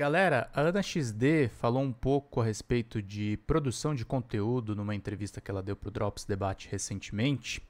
Galera, a Ana XD falou um pouco a respeito de produção de conteúdo numa entrevista que ela deu para o Drops Debate recentemente.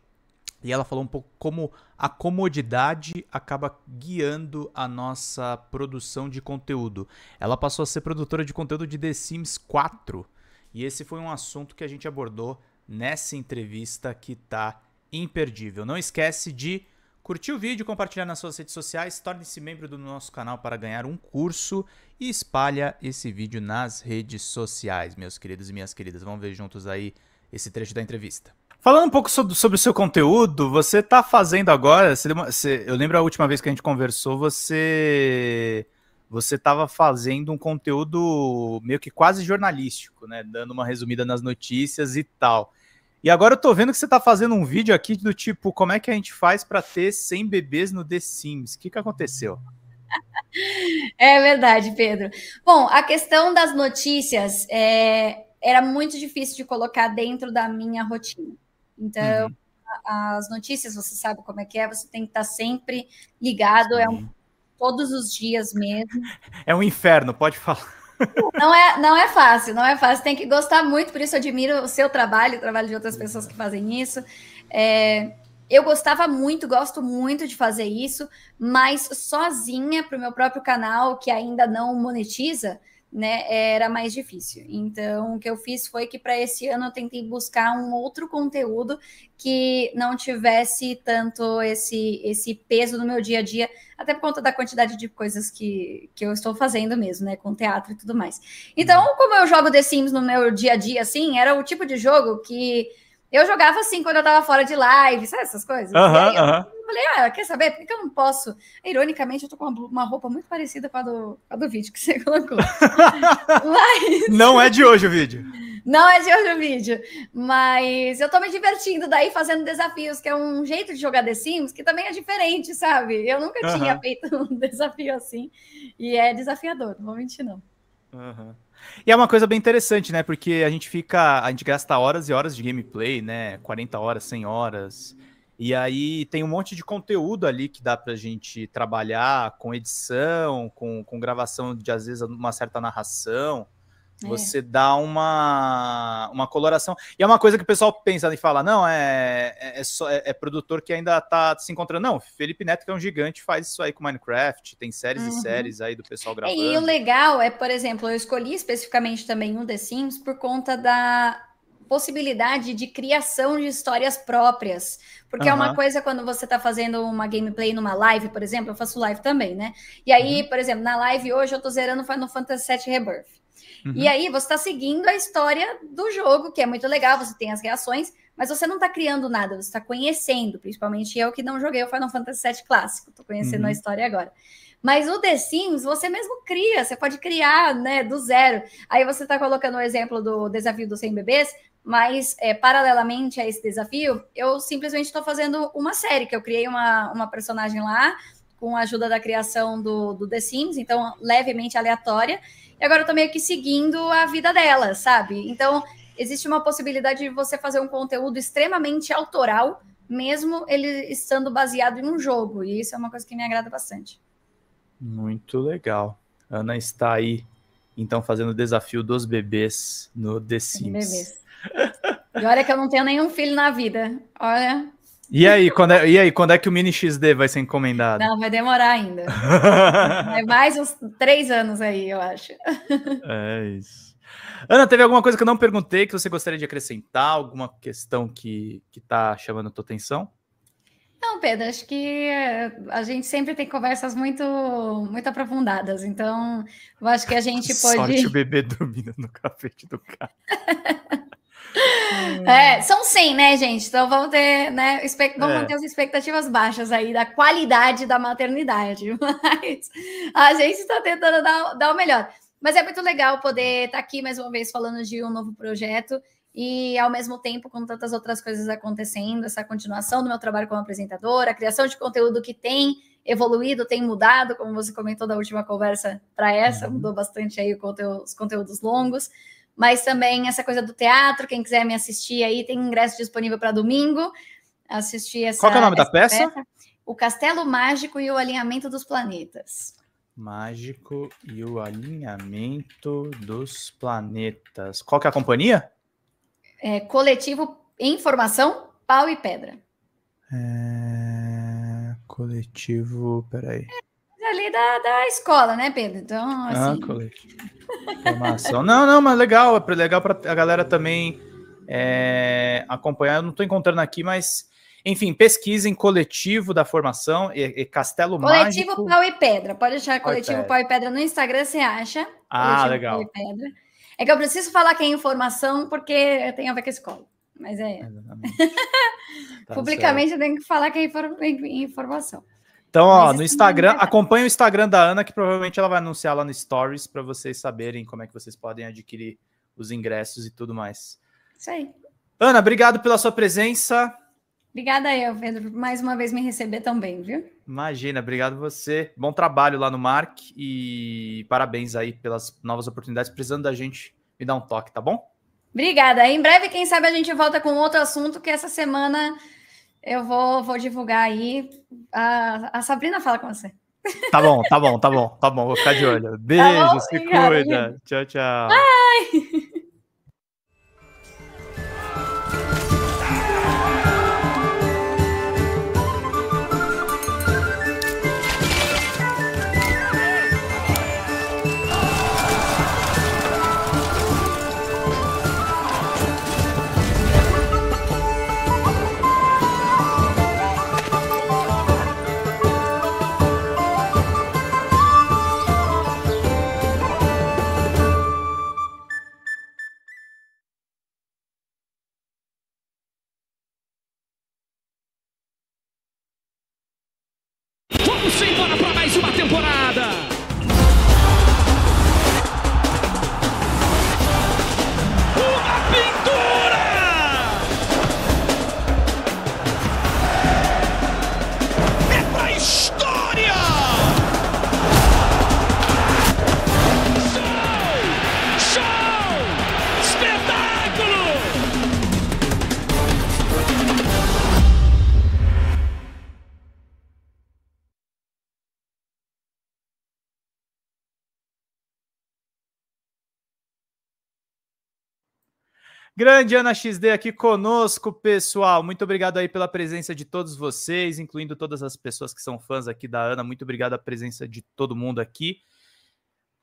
E ela falou um pouco como a comodidade acaba guiando a nossa produção de conteúdo. Ela passou a ser produtora de conteúdo de The Sims 4. E esse foi um assunto que a gente abordou nessa entrevista que tá imperdível. Não esquece de Curtir o vídeo, compartilhar nas suas redes sociais, torne-se membro do nosso canal para ganhar um curso e espalha esse vídeo nas redes sociais, meus queridos e minhas queridas. Vamos ver juntos aí esse trecho da entrevista. Falando um pouco sobre, sobre o seu conteúdo, você está fazendo agora. você, eu lembro a última vez que a gente conversou, você você estava fazendo um conteúdo meio que quase jornalístico, né? Dando uma resumida nas notícias e tal. E agora eu tô vendo que você tá fazendo um vídeo aqui do tipo, como é que a gente faz para ter 100 bebês no The Sims? O que, que aconteceu? É verdade, Pedro. Bom, a questão das notícias é, era muito difícil de colocar dentro da minha rotina. Então, uhum. as notícias, você sabe como é que é, você tem que estar tá sempre ligado, Sim. é um, todos os dias mesmo. É um inferno, pode falar. Não é, não é fácil, não é fácil. Tem que gostar muito, por isso admiro o seu trabalho, o trabalho de outras pessoas que fazem isso. É, eu gostava muito, gosto muito de fazer isso, mas sozinha para o meu próprio canal, que ainda não monetiza, né, era mais difícil. Então, o que eu fiz foi que para esse ano eu tentei buscar um outro conteúdo que não tivesse tanto esse, esse peso no meu dia a dia, até por conta da quantidade de coisas que, que eu estou fazendo mesmo, né, com teatro e tudo mais. Então, uhum. como eu jogo The Sims no meu dia a dia, assim, era o tipo de jogo que eu jogava assim quando eu estava fora de live, sabe essas coisas? Uh -huh, falei, ah, quer saber? Por que eu não posso? Ironicamente, eu tô com uma, uma roupa muito parecida com a, do, a do vídeo que você colocou. Mas... Não é de hoje o vídeo. Não é de hoje o vídeo. Mas eu tô me divertindo daí fazendo desafios, que é um jeito de jogar The Sims que também é diferente, sabe? Eu nunca uhum. tinha feito um desafio assim. E é desafiador, não vou mentir, não. Uhum. E é uma coisa bem interessante, né? Porque a gente fica. A gente gasta horas e horas de gameplay, né? 40 horas, 100 horas. E aí tem um monte de conteúdo ali que dá para a gente trabalhar com edição, com, com gravação de, às vezes, uma certa narração. É. Você dá uma, uma coloração. E é uma coisa que o pessoal pensa e fala: não, é, é, é só, é, é produtor que ainda está se encontrando. Não, Felipe Neto, que é um gigante, faz isso aí com Minecraft. Tem séries uhum. e séries aí do pessoal gravando. É, e o legal é, por exemplo, eu escolhi especificamente também um The Sims por conta da, possibilidade de criação de histórias próprias. Porque uhum. é uma coisa quando você está fazendo uma gameplay numa live, por exemplo, eu faço live também, né? E aí, uhum. por exemplo, na live hoje eu estou zerando Final Fantasy VII Rebirth. Uhum. E aí você está seguindo a história do jogo, que é muito legal, você tem as reações, mas você não está criando nada, você está conhecendo, principalmente eu que não joguei o Final Fantasy VII clássico, estou conhecendo a uhum. história agora. Mas o The Sims você mesmo cria, você pode criar, né, do zero. Aí você está colocando o exemplo do desafio dos 100 bebês, mas, é, paralelamente a esse desafio, eu simplesmente estou fazendo uma série, que eu criei uma, uma personagem lá, com a ajuda da criação do, do The Sims, então levemente aleatória. E agora eu estou meio que seguindo a vida dela, sabe? Então, existe uma possibilidade de você fazer um conteúdo extremamente autoral, mesmo ele estando baseado em um jogo. E isso é uma coisa que me agrada bastante. Muito legal. Ana está aí, então, fazendo o desafio dos bebês no The Sims. Bebês. E olha que eu não tenho nenhum filho na vida. Olha. E aí, quando é, e aí, quando é que o Mini XD vai ser encomendado? Não, vai demorar ainda. é mais uns três anos aí, eu acho. É isso. Ana, teve alguma coisa que eu não perguntei que você gostaria de acrescentar? Alguma questão que está chamando a tua atenção? Não, Pedro, acho que eh, a gente sempre tem conversas muito muito aprofundadas, então eu acho que a gente pode. Sorte o bebê dormindo no cafete do carro. É, né? são 100, né, gente? Então vamos ter, né, vamos é. manter as expectativas baixas aí da qualidade da maternidade. Mas a gente está tentando dar, dar o melhor. Mas é muito legal poder estar tá aqui mais uma vez falando de um novo projeto e ao mesmo tempo com tantas outras coisas acontecendo, essa continuação do meu trabalho como apresentadora, a criação de conteúdo que tem evoluído, tem mudado, como você comentou da última conversa para essa, uhum. mudou bastante aí conteúdo, os conteúdos longos mas também essa coisa do teatro, quem quiser me assistir aí, tem ingresso disponível para domingo. Assistir essa. Qual é o nome da peça? peça? O Castelo Mágico e o Alinhamento dos Planetas. Mágico e o Alinhamento dos Planetas. Qual que é a companhia? É, coletivo Informação, Pau e Pedra. É... Coletivo, peraí. É, é ali da, da escola, né, Pedro? Então, ah, assim... Ah, coletivo. Informação. Não, não, mas legal, é legal para a galera também é, acompanhar. Eu não estou encontrando aqui, mas enfim, pesquisem coletivo da formação e, e Castelo coletivo Mágico. Coletivo Pau e Pedra. Pode achar pau coletivo Pau e Pedra no Instagram, você acha? Ah, coletivo legal. É que eu preciso falar que é informação porque tem a ver com a escola. Mas é. Tá Publicamente eu tenho que falar que é informação. Então, ó, no é Instagram, acompanha o Instagram da Ana, que provavelmente ela vai anunciar lá no Stories para vocês saberem como é que vocês podem adquirir os ingressos e tudo mais. Isso aí. Ana, obrigado pela sua presença. Obrigada eu, Pedro, por mais uma vez me receber também, viu? Imagina, obrigado você. Bom trabalho lá no Mark e parabéns aí pelas novas oportunidades. Precisando da gente, me dá um toque, tá bom? Obrigada. Em breve, quem sabe a gente volta com outro assunto que essa semana eu vou, vou divulgar aí a, a Sabrina fala com você. Tá bom, tá bom, tá bom, tá bom. Vou ficar de olho. Tá Beijo, tá se obrigada, cuida. Gente. Tchau, tchau. Bye! Vamos embora para mais uma temporada. Grande Ana XD aqui conosco, pessoal. Muito obrigado aí pela presença de todos vocês, incluindo todas as pessoas que são fãs aqui da Ana. Muito obrigado a presença de todo mundo aqui.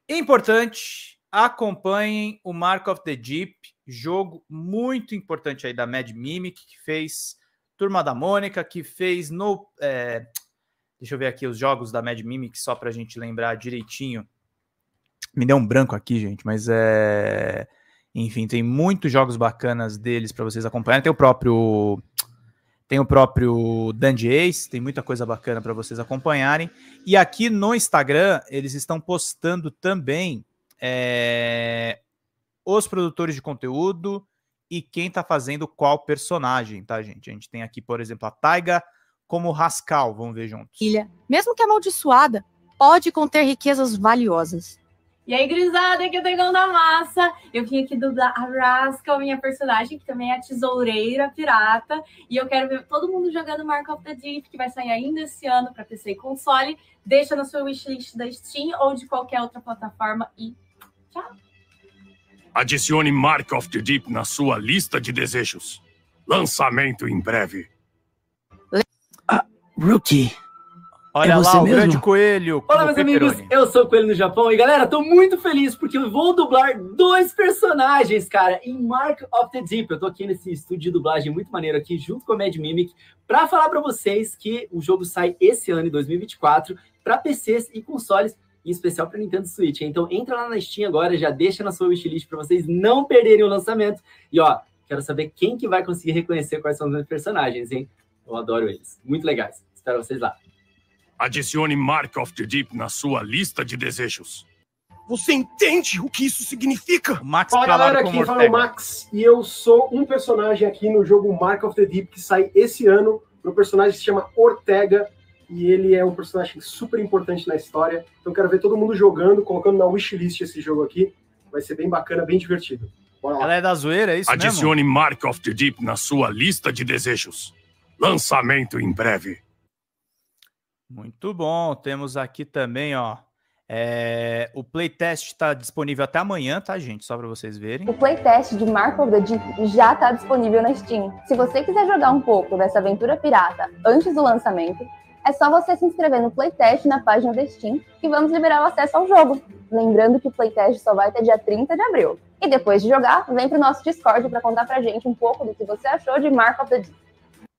Importante, acompanhem o Mark of the Deep, jogo muito importante aí da Mad Mimic, que fez Turma da Mônica, que fez no. É, deixa eu ver aqui os jogos da Mad Mimic, só para a gente lembrar direitinho. Me deu um branco aqui, gente, mas é. Enfim, tem muitos jogos bacanas deles para vocês acompanharem. Tem o próprio tem o próprio Dandy Ace, tem muita coisa bacana para vocês acompanharem. E aqui no Instagram, eles estão postando também é, os produtores de conteúdo e quem está fazendo qual personagem, tá, gente? A gente tem aqui, por exemplo, a Taiga como Rascal, vamos ver juntos. Ilha, mesmo que amaldiçoada, pode conter riquezas valiosas. E aí, grisada, aqui é o Dragão da Massa. Eu vim aqui dublar a Rascal, minha personagem, que também é a tesoureira pirata. E eu quero ver todo mundo jogando Mark of the Deep, que vai sair ainda esse ano para PC e console. Deixa na sua wishlist da Steam ou de qualquer outra plataforma e tchau! Adicione Mark of the Deep na sua lista de desejos. Lançamento em breve. Ah, rookie. Olha é lá, mesmo? o grande coelho. Olá, meus amigos, eu sou o Coelho no Japão e galera, tô muito feliz porque eu vou dublar dois personagens, cara, em Mark of the Deep. Eu tô aqui nesse estúdio de dublagem muito maneiro aqui, junto com a Mad Mimic, pra falar pra vocês que o jogo sai esse ano, em 2024, pra PCs e consoles, em especial pra Nintendo Switch. Então entra lá na Steam agora, já deixa na sua wishlist pra vocês não perderem o lançamento. E ó, quero saber quem que vai conseguir reconhecer quais são os meus personagens, hein? Eu adoro eles, muito legais. Espero vocês lá. Adicione Mark of the Deep na sua lista de desejos. Você entende o que isso significa? Max Fala, galera, aqui fala o Max e eu sou um personagem aqui no jogo Mark of the Deep que sai esse ano. Meu personagem se chama Ortega e ele é um personagem super importante na história. Então quero ver todo mundo jogando, colocando na wishlist esse jogo aqui. Vai ser bem bacana, bem divertido. Bora lá. Ela é da zoeira, é isso Adicione mesmo? Mark of the Deep na sua lista de desejos. Lançamento em breve. Muito bom. Temos aqui também, ó. É, o playtest está disponível até amanhã, tá, gente? Só para vocês verem. O playtest de Mark of the Deep já está disponível na Steam. Se você quiser jogar um pouco dessa aventura pirata antes do lançamento, é só você se inscrever no playtest na página da Steam e vamos liberar o acesso ao jogo. Lembrando que o playtest só vai até dia 30 de abril. E depois de jogar, vem para o nosso Discord para contar a gente um pouco do que você achou de Mark of the Deep.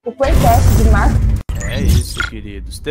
O playtest de Mark. É isso, queridos.